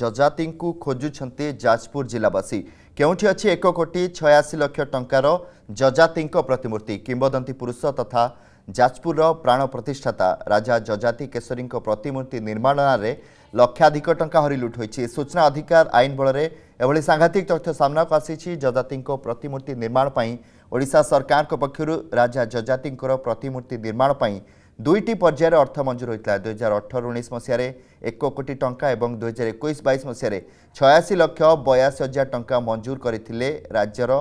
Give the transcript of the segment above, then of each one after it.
ଜଜାତିଙ୍କୁ ଖୋଜୁଛନ୍ତି ଯାଜପୁର ଜିଲ୍ଲାବାସୀ କେଉଁଠି ଅଛି ଏକ କୋଟି ଛୟାଅଶୀ ଲକ୍ଷ ଟଙ୍କାର ଜଜାତିଙ୍କ ପ୍ରତିମୂର୍ତ୍ତି କିମ୍ବଦନ୍ତୀ ପୁରୁଷ ତଥା ଯାଜପୁରର ପ୍ରାଣ ପ୍ରତିଷ୍ଠାତା ରାଜା ଜଜାତି କେଶରୀଙ୍କ ପ୍ରତିମୂର୍ତ୍ତି ନିର୍ମାଣରେ ଲକ୍ଷାଧିକ ଟଙ୍କା ହରିଲୁଟ୍ ହୋଇଛି ସୂଚନା ଅଧିକାର ଆଇନ ବଳରେ ଏଭଳି ସାଂଘାତିକ ତଥ୍ୟ ସାମ୍ନାକୁ ଆସିଛି ଜଜାତିଙ୍କ ପ୍ରତିମୂର୍ତ୍ତି ନିର୍ମାଣ ପାଇଁ ଓଡ଼ିଶା ସରକାରଙ୍କ ପକ୍ଷରୁ ରାଜା ଜଜାତିଙ୍କର ପ୍ରତିମୂର୍ତ୍ତି ନିର୍ମାଣ ପାଇଁ ଦୁଇଟି ପର୍ଯ୍ୟାୟରେ ଅର୍ଥ ମଞ୍ଜୁର ହୋଇଥିଲା ଦୁଇହଜାର ଅଠର ଉଣେଇଶ ମସିହାରେ ଏକ କୋଟି ଟଙ୍କା ଏବଂ ଦୁଇହଜାର ଏକୋଇଶ ବାଇଶ ମସିହାରେ ଛୟାଅଶୀ ଲକ୍ଷ ବୟାଅଶୀ ହଜାର ଟଙ୍କା ମଞ୍ଜୁର କରିଥିଲେ ରାଜ୍ୟର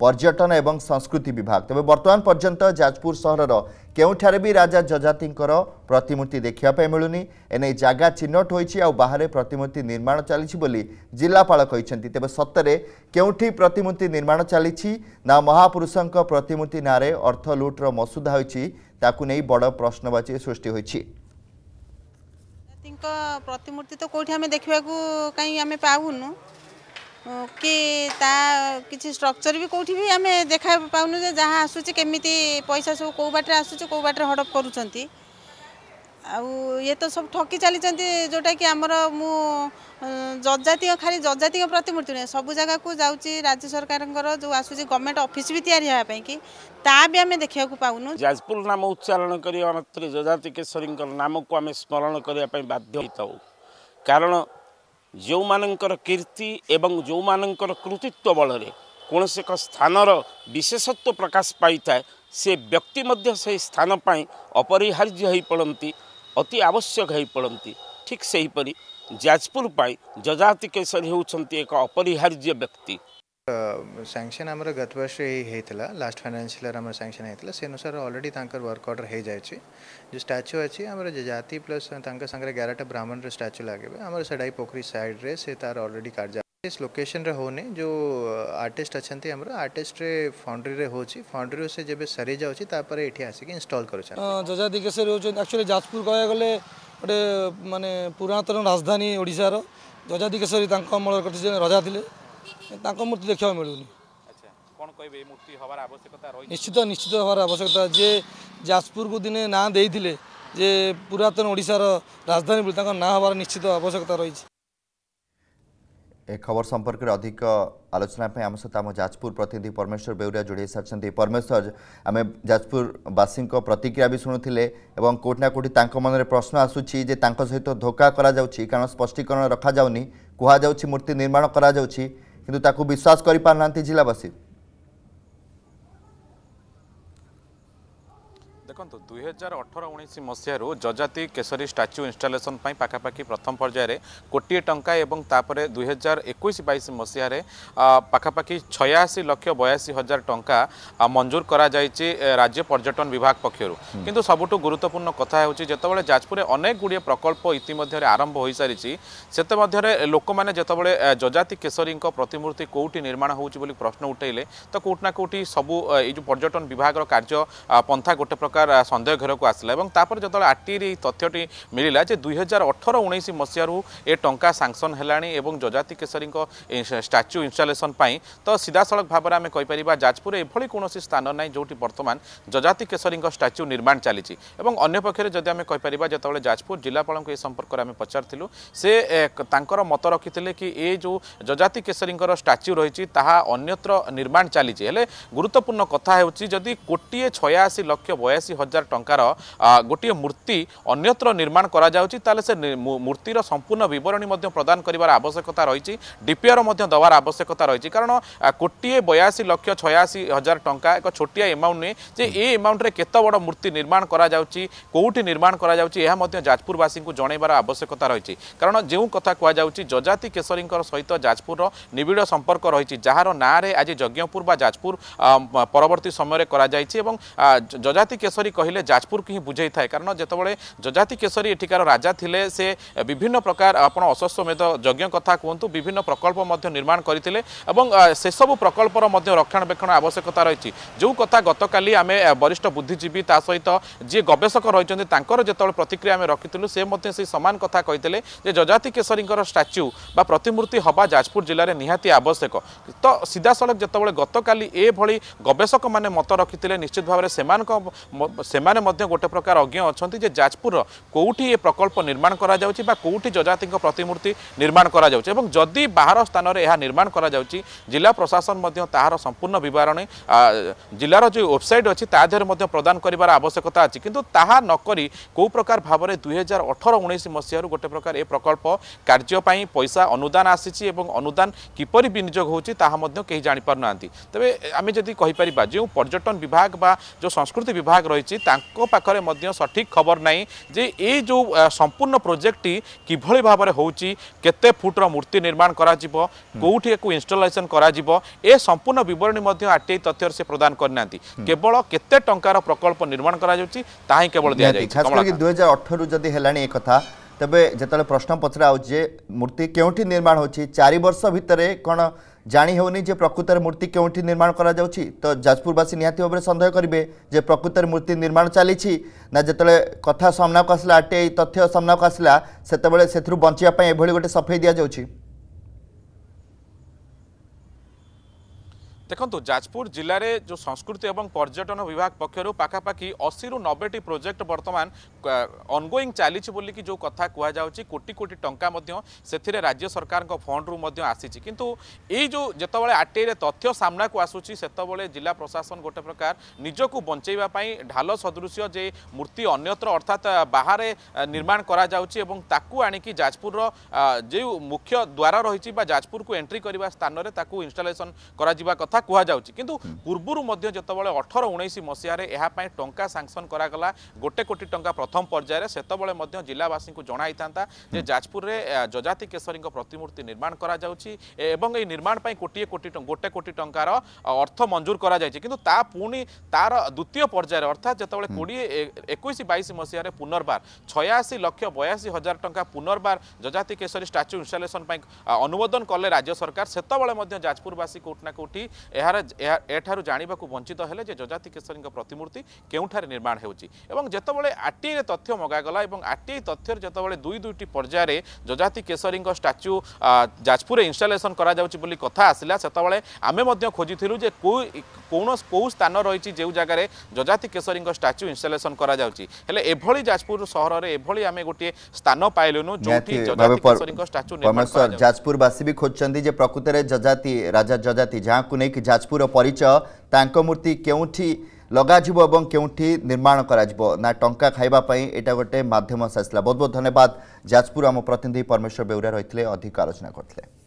ପର୍ଯ୍ୟଟନ ଏବଂ ସଂସ୍କୃତି ବିଭାଗ ତେବେ ବର୍ତ୍ତମାନ ପର୍ଯ୍ୟନ୍ତ ଯାଜପୁର ସହରର କେଉଁଠାରେ ବି ରାଜା ଯଜାତିଙ୍କର ପ୍ରତିମୂର୍ତ୍ତି ଦେଖିବା ପାଇଁ ମିଳୁନି ଏନେଇ ଜାଗା ଚିହ୍ନଟ ହୋଇଛି ଆଉ ବାହାରେ ପ୍ରତିମୂର୍ତ୍ତି ନିର୍ମାଣ ଚାଲିଛି ବୋଲି ଜିଲ୍ଲାପାଳ କହିଛନ୍ତି ତେବେ ସତରେ କେଉଁଠି ପ୍ରତିମୂର୍ତ୍ତି ନିର୍ମାଣ ଚାଲିଛି ନା ମହାପୁରୁଷଙ୍କ ପ୍ରତିମୂର୍ତ୍ତି ନାଁରେ ଅର୍ଥ ଲୁଟ୍ର ମସୁଧା ହୋଇଛି ତାକୁ ନେଇ ବଡ଼ ପ୍ରଶ୍ନବାଚୀ ସୃଷ୍ଟି ହୋଇଛି ପ୍ରତିମୂର୍ତ୍ତି ତ କେଉଁଠି ଆମେ ଦେଖିବାକୁ କାହିଁ ଆମେ ପାଉନୁ କି ତା କିଛି ଷ୍ଟ୍ରକ୍ଚର ବି କେଉଁଠି ବି ଆମେ ଦେଖା ପାଉନୁ ଯେ ଯାହା ଆସୁଛି କେମିତି ପଇସା ସବୁ କେଉଁ ବାଟରେ ଆସୁଛି କେଉଁ ବାଟରେ ହଡ଼ପ କରୁଛନ୍ତି ଆଉ ଇଏ ତ ସବୁ ଠକି ଚାଲିଛନ୍ତି ଯେଉଁଟାକି ଆମର ମୁଁ ଜଜାତୀୟ ଖାଲି ଜଜାତୀୟ ପ୍ରତିମୂର୍ତ୍ତି ନୁହେଁ ସବୁ ଜାଗାକୁ ଯାଉଛି ରାଜ୍ୟ ସରକାରଙ୍କର ଯେଉଁ ଆସୁଛି ଗଭର୍ଣ୍ଣମେଣ୍ଟ ଅଫିସ୍ ବି ତିଆରି ହେବା ପାଇଁକି ତା ବି ଆମେ ଦେଖିବାକୁ ପାଉନୁ ଯାଜପୁର ନାମ ଉଚ୍ଚାରଣ କରିବା ମାତ୍ରେ ଯଜାତି କେଶରୀଙ୍କର ନାମକୁ ଆମେ ସ୍ମରଣ କରିବା ପାଇଁ ବାଧ୍ୟ ହୋଇଥାଉ କାରଣ ଯେଉଁମାନଙ୍କର କୀର୍ତ୍ତି ଏବଂ ଯେଉଁମାନଙ୍କର କୃତିତ୍ୱ ବଳରେ କୌଣସି ଏକ ସ୍ଥାନର ବିଶେଷତ୍ୱ ପ୍ରକାଶ ପାଇଥାଏ ସେ ବ୍ୟକ୍ତି ମଧ୍ୟ ସେହି ସ୍ଥାନ ପାଇଁ ଅପରିହାର୍ଯ୍ୟ ହୋଇପଡ଼ନ୍ତି अति आवश्यक हो पड़ती ठीक से हीपरी जाजपुर जजाति केशर होती एक अपरिहार्य व्यक्ति सांक्शन आम गत वर्ष लास्ट फाइनेसी सांसन होता से अनुसार अलरेडी वर्क अर्डर हो जाए जो स्टाच्यू अच्छी आम जाति प्लस ग्यारहटा ब्राह्मण स्टाच्यू लगे आम सेडाई पोखरी सैड्रे तार अलरेडी कार्य इस लोकेशन रे होने जो आर्टिस्ट अच्छा आमर आर्टिस्ट रे फाउंड्री रे होची फाउंड्री से जब सरी जाऊँगी तापर ये आसिक इनस्टल करुचे जजा दिकेशर होचन एक्चुअली जाजपुर कह गले गोटे मानने पुरातन राजधानी ओडार जजा दिकेशरी अमल करते रजा थे मूर्ति देखा मिलूनी निश्चित निश्चित हमार आवश्यकता जे जाजपुर को दिने ना दे पुरातन ओडार राजधानी ना हमार निश्चित आवश्यकता रही ଏ ଖବର ସମ୍ପର୍କରେ ଅଧିକ ଆଲୋଚନା ପାଇଁ ଆମ ସହିତ ଆମ ଯାଜପୁର ପ୍ରତିନିଧି ପରମେଶ୍ୱର ବେଉରିଆ ଯୋଡ଼ି ସାରିଛନ୍ତି ପରମେଶ୍ୱର ଆମେ ଯାଜପୁରବାସୀଙ୍କ ପ୍ରତିକ୍ରିୟା ବି ଶୁଣୁଥିଲେ ଏବଂ କେଉଁଠି ନା କେଉଁଠି ତାଙ୍କ ମନରେ ପ୍ରଶ୍ନ ଆସୁଛି ଯେ ତାଙ୍କ ସହିତ ଧୋକା କରାଯାଉଛି କାରଣ ସ୍ପଷ୍ଟୀକରଣ ରଖାଯାଉନି କୁହାଯାଉଛି ମୂର୍ତ୍ତି ନିର୍ମାଣ କରାଯାଉଛି କିନ୍ତୁ ତାକୁ ବିଶ୍ୱାସ କରିପାରୁନାହାନ୍ତି ଜିଲ୍ଲାବାସୀ দেখন্তু দুই হাজার অঠর উনিশ মশার যজাতি কেশরী স্টাচ্যু ইনস্টলেসন পাখাপাখি প্রথম পর্যায়ে কোটিয়ে টঙ্কা এবং তাপরে দুই হাজার একুশ বাইশ মশার পাখাপাখি ছয়াশি লক্ষ বয়াশি হাজার টঙ্কা মঞ্জুর করা যাইছে রাজ্য পর্যটন বিভাগ পক্ষর কিন্তু সবুঠু গুরুত্বপূর্ণ কথা হচ্ছে যেতবে যাজপুরে অনেক গুড়িয়ে প্রকল্প ইতিমধ্যে আরম্ভ হয়ে সারিছি সেতে মধ্যে লোকমানে যেতবে যজাতি কেশরী প্রতিমূর্তি কোটি নির্মাণ হচ্ছে বলে প্রশ্ন উঠাইলে তো কোটি না কোটি সবু এই যে পর্যটন বিভাগের কার্য পন্থা গোটে প্রকার সন্দেহ ঘেরকু আসলা এবং তাপরে যেত আরটিআই এই তথ্যটি মিলিলা যে দুই হাজার অঠর উনিশ মশিয়ার এ টঙ্কা সাংসন হেলানি এবং যজাতি কেশরী স্টাচ্যু ইনস্টলেসন পাই তো সিধাসলখ ভাবে আমি কইপারা যাজপুরে এভাবে কোণী স্থান নাই যেটি বর্তমান যজাতি কেশরী স্টাচ্যু নির্মাণ চালিছি এবং অন্যপক্ষে যদি আমি কইপারা যেতবে যাজপুর জেলাপাল এ সম্পর্কে আমি পচারি সে তাঁর মত রাখি কি এ যে যজাতি কেশরী স্টাচ্যু রয়েছে তাহা অন্যত্র নির্মাণ চালিছে হলে গুরুত্বপূর্ণ কথা হচ্ছে যদি কোটিয়ে ছয়াশি লক্ষ বয়াশি ହଜାର ଟଙ୍କାର ଗୋଟିଏ ମୂର୍ତ୍ତି ଅନ୍ୟତ୍ର ନିର୍ମାଣ କରାଯାଉଛି ତାହେଲେ ସେ ମୂର୍ତ୍ତିର ସମ୍ପୂର୍ଣ୍ଣ ବିବରଣୀ ମଧ୍ୟ ପ୍ରଦାନ କରିବାର ଆବଶ୍ୟକତା ରହିଛି ଡିପିଆର୍ ମଧ୍ୟ ଦେବାର ଆବଶ୍ୟକତା ରହିଛି କାରଣ କୋଟିଏ ବୟାଅଶୀ ଲକ୍ଷ ଛୟାଅଶୀ ହଜାର ଟଙ୍କା ଏକ ଛୋଟିଆ ଏମାଉଣ୍ଟ ନୁହେଁ ଯେ ଏ ଏମାଉଣ୍ଟରେ କେତେ ବଡ଼ ମୂର୍ତ୍ତି ନିର୍ମାଣ କରାଯାଉଛି କେଉଁଠି ନିର୍ମାଣ କରାଯାଉଛି ଏହା ମଧ୍ୟ ଯାଜପୁରବାସୀଙ୍କୁ ଜଣାଇବାର ଆବଶ୍ୟକତା ରହିଛି କାରଣ ଯେଉଁ କଥା କୁହାଯାଉଛି ଯଜାତି କେଶରୀଙ୍କର ସହିତ ଯାଜପୁରର ନିବିଡ଼ ସମ୍ପର୍କ ରହିଛି ଯାହାର ନାଁରେ ଆଜି ଯଜ୍ଞପୁର ବା ଯାଜପୁର ପରବର୍ତ୍ତୀ ସମୟରେ କରାଯାଇଛି ଏବଂ ଯଜାତି କେଶରୀ কেশরী কহিলে যাজপুরকে হি বুঝাই থাকে কারণ যেতবে যজাতি কেশরী এঠিকার রাজা লে সে বিভিন্ন প্রকার আপনার অশ্বমেধ যজ্ঞ কথা কুহতু বিভিন্ন প্রকল্প নির্মাণ করে এবং সেসব প্রকল্পর রক্ষণাবেক্ষণ আবশ্যকতা রয়েছে যে কথা গতকালি আমি বরিষ্ঠ বুদ্ধিজীবী তা সহিত যে গবেষক রয়েছেন তাঁর যেতবে প্রতিক্রিয়া আমি রক্ষিলু সে সে সমান কথা কে যে যজাতি কেশরীঙ্কর স্ট্যাচ্যু বা প্রতিমূর্তি হওয়া যাজপুর জেলার নিহতি আবশ্যক তো সিধাসলখ যেতবে গতকালি এভাবে গবেষক মানে মত রক্ষিলে নিশ্চিত ভাবে সে ସେମାନେ ମଧ୍ୟ ଗୋଟେ ପ୍ରକାର ଅଜ୍ଞ ଅଛନ୍ତି ଯେ ଯାଜପୁରର କେଉଁଠି ଏ ପ୍ରକଳ୍ପ ନିର୍ମାଣ କରାଯାଉଛି ବା କେଉଁଠି ଯଜାତିଙ୍କ ପ୍ରତିମୂର୍ତ୍ତି ନିର୍ମାଣ କରାଯାଉଛି ଏବଂ ଯଦି ବାହାର ସ୍ଥାନରେ ଏହା ନିର୍ମାଣ କରାଯାଉଛି ଜିଲ୍ଲା ପ୍ରଶାସନ ମଧ୍ୟ ତାହାର ସମ୍ପୂର୍ଣ୍ଣ ବିବରଣୀ ଜିଲ୍ଲାର ଯେଉଁ ୱେବସାଇଟ୍ ଅଛି ତା ଦେହରେ ମଧ୍ୟ ପ୍ରଦାନ କରିବାର ଆବଶ୍ୟକତା ଅଛି କିନ୍ତୁ ତାହା ନକରି କେଉଁ ପ୍ରକାର ଭାବରେ ଦୁଇ ହଜାର ଅଠର ଉଣେଇଶ ମସିହାରୁ ଗୋଟେ ପ୍ରକାର ଏ ପ୍ରକଳ୍ପ କାର୍ଯ୍ୟ ପାଇଁ ପଇସା ଅନୁଦାନ ଆସିଛି ଏବଂ ଅନୁଦାନ କିପରି ବିନିଯୋଗ ହେଉଛି ତାହା ମଧ୍ୟ କେହି ଜାଣିପାରୁନାହାନ୍ତି ତେବେ ଆମେ ଯଦି କହିପାରିବା ଯେଉଁ ପର୍ଯ୍ୟଟନ ବିଭାଗ ବା ଯେଉଁ ସଂସ୍କୃତି ବିଭାଗ ରହିଛି ରହିଛି ତାଙ୍କ ପାଖରେ ମଧ୍ୟ ସଠିକ୍ ଖବର ନାହିଁ ଯେ ଏଇ ଯେଉଁ ସମ୍ପୂର୍ଣ୍ଣ ପ୍ରୋଜେକ୍ଟଟି କିଭଳି ଭାବରେ ହେଉଛି କେତେ ଫୁଟର ମୂର୍ତ୍ତି ନିର୍ମାଣ କରାଯିବ କେଉଁଠି ଏକୁ ଇନଷ୍ଟଲେସନ୍ କରାଯିବ ଏ ସମ୍ପୂର୍ଣ୍ଣ ବିବରଣୀ ମଧ୍ୟ ଆର୍ଟିଆଇ ତଥ୍ୟରେ ସେ ପ୍ରଦାନ କରିନାହାନ୍ତି କେବଳ କେତେ ଟଙ୍କାର ପ୍ରକଳ୍ପ ନିର୍ମାଣ କରାଯାଉଛି ତାହା ହିଁ କେବଳ ଦିଆଯାଇଛି ଦୁଇ ହଜାର ଅଠରରୁ ଯଦି ହେଲାଣି ଏ କଥା ତେବେ ଯେତେବେଳେ ପ୍ରଶ୍ନ ପଚରା ହେଉଛି ଯେ ମୂର୍ତ୍ତି କେଉଁଠି ନିର୍ମାଣ ହେଉଛି ଚାରି ବର୍ଷ ଭିତରେ କ'ଣ জানি হেউনি যে প্রকৃতর মূর্তি কেউটি নির্মাণ করা যাচ্ছি তো যাজপুরবাসী নিহতি ভাবে সন্দেহ করবে যে প্রকৃতর মূর্তি নির্মাণ চালিছি না যেতবে কথা সামনাকু আসলা আরটিআই তথ্য সামনাকু আসলা সেতবে সেথু বঞ্চা এভাবে গোটে সফাই দিয়া যাচ্ছে দেখুন যাজপুর জেলার যে সংস্কৃতি এবং পর্যটন বিভাগ পক্ষর পাখাপাখি অশি রু নবেটি প্রোজেক্ট বর্তমান অনগোয়িং চালিছে বলি যে কথা কুহযাচ্ছে কোটি কোটি টঙ্কা মধ্য সেথিরে রাজ্য সরকার ফন্ড্রু আসিছে কিন্তু এই যে যেতবে আটেরে তথ্য সামনাকু আসুচি সেতবে জেলা প্রশাসন গোটে প্রকার নিজক বঞ্চাই ঢাল সদৃশ যে মূর্তি অন্যত্র অর্থাৎ বাহারে নির্মাণ করা যাচ্ছে এবং তাকু আনিকি যাজপুরর যে মুখ্য দ্বার রয়েছে বা যাজপুরকু এন্ট্রি করা স্থানের তাকু ইনস্টলেসন করা কথা কথা কুহযাচ্ছে কিন্তু পূর্বর মধ্যে যেতবে অঠর উনিশ মশায় এপাই টঙ্কা সাংসন করা গোটে কোটি টঙ্কা প্রথম পর্যায়ে সেতবে জেলাবাসী জনাই থাকে যে যাজপুরে যজাতি কেশরী প্রতিমূর্তি নির্মাণ করা যাচ্ছে এবং এই নির্মাণ কোটি কোটি গোটে কোটি টঙ্কার অর্থ মঞ্জুর করা যাই কিন্তু তা পুনি তার দ্বিতীয় পর্যায়ে অর্থাৎ যেতবে কোড়িয়ে একুশ বাইশ মশায় পুনর্বার ছয়াশি লক্ষ বয়াশি হাজার টঙ্কা পুনর্বার যজাতি কেশরী স্ট্যাচু ইনস্টালেসন অনুমোদন কলে রাজ্য সরকার সেতবে যাজপুরবাসী কোটি না কোটি ଏହାର ଏଠାରୁ ଜାଣିବାକୁ ବଞ୍ଚିତ ହେଲେ ଯେ ଯଜାତି କେଶରୀଙ୍କ ପ୍ରତିମୂର୍ତ୍ତି କେଉଁଠାରେ ନିର୍ମାଣ ହେଉଛି ଏବଂ ଯେତେବେଳେ ଆର୍ଟିଆଇରେ ତଥ୍ୟ ମଗାଗଲା ଏବଂ ଆର୍ଟିଆଇ ତଥ୍ୟରେ ଯେତେବେଳେ ଦୁଇ ଦୁଇଟି ପର୍ଯ୍ୟାୟରେ ଯଜାତି କେଶରୀଙ୍କ ଷ୍ଟାଚ୍ୟୁ ଯାଜପୁରରେ ଇନଷ୍ଟଲେସନ୍ କରାଯାଉଛି ବୋଲି କଥା ଆସିଲା ସେତେବେଳେ ଆମେ ମଧ୍ୟ ଖୋଜିଥିଲୁ ଯେ କେଉଁ କୌଣସି କେଉଁ ସ୍ଥାନ ରହିଛି ଯେଉଁ ଜାଗାରେ ଯଜାତି କେଶରୀଙ୍କ ଷ୍ଟାଚ୍ୟୁ ଇନଷ୍ଟଲେସନ୍ କରାଯାଉଛି ହେଲେ ଏଭଳି ଯାଜପୁର ସହରରେ ଏଭଳି ଆମେ ଗୋଟିଏ ସ୍ଥାନ ପାଇଲୁନୁ ଯେଉଁଠି ଯଜାତି କେଶରୀଙ୍କ ଷ୍ଟାଚ୍ୟୁ ଯାଜପୁରବାସୀ ବି ଖୋଜୁଛନ୍ତି ଯେ ପ୍ରକୃତରେ ଯଜାତି ରାଜା ଯଜାତି ଯାହାକୁ ନେଇକି ନେଇକି ଯାଜପୁରର ପରିଚୟ ତାଙ୍କ ମୂର୍ତ୍ତି କେଉଁଠି ଲଗାଯିବ ଏବଂ କେଉଁଠି ନିର୍ମାଣ କରାଯିବ ନା ଟଙ୍କା ଖାଇବା ପାଇଁ ଏଇଟା ଗୋଟେ ମାଧ୍ୟମ ସାଜିଥିଲା ବହୁତ ବହୁତ ଧନ୍ୟବାଦ ଯାଜପୁର ଆମ ପ୍ରତିନିଧି ପରମେଶ୍ୱର ବେଉରା ରହିଥିଲେ ଅଧିକ ଆଲୋଚନା କରିଥିଲେ